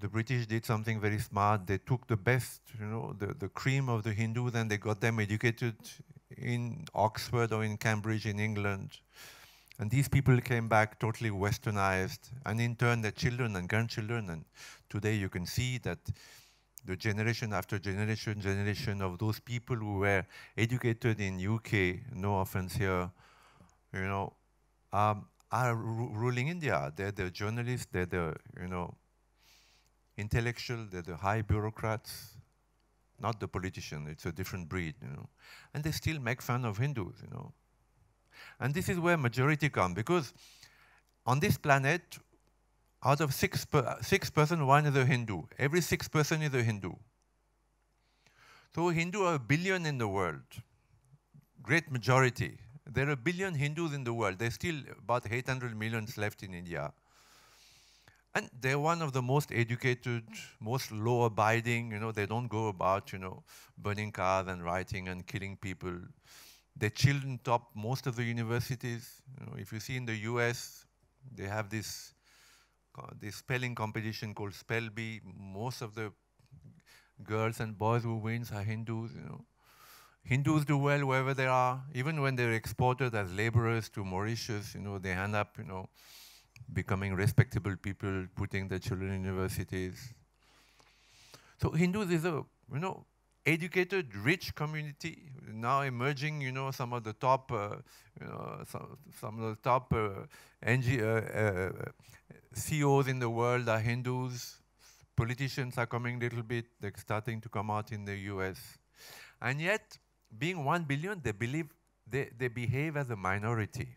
the British did something very smart. They took the best, you know, the, the cream of the Hindus and they got them educated in Oxford or in Cambridge in England. And these people came back totally westernized, and in turn, their children and grandchildren. And today, you can see that the generation after generation, generation of those people who were educated in UK, no offense here, you know, um, are ruling India. They're the journalists. They're the you know intellectual, they're the high bureaucrats, not the politician. It's a different breed, you know. And they still make fun of Hindus, you know. And this is where majority come because on this planet, out of six, per, six person, one is a Hindu. Every six person is a Hindu. So Hindu are a billion in the world, great majority. There are a billion Hindus in the world. There's still about 800 millions left in India. And they're one of the most educated, most law abiding, you know, they don't go about, you know, burning cars and rioting and killing people. Their children top most of the universities. You know, if you see in the US, they have this, this spelling competition called Spell Bee. Most of the girls and boys who wins are Hindus, you know. Hindus do well wherever they are. Even when they're exported as laborers to Mauritius, you know, they end up, you know, becoming respectable people, putting their children in universities. So Hindus is a, you know, educated, rich community, now emerging, you know, some of the top, uh, you know, some, some of the top uh, uh, uh CEOs in the world are Hindus. Politicians are coming a little bit, they're starting to come out in the US. And yet, being one billion, they believe, they, they behave as a minority.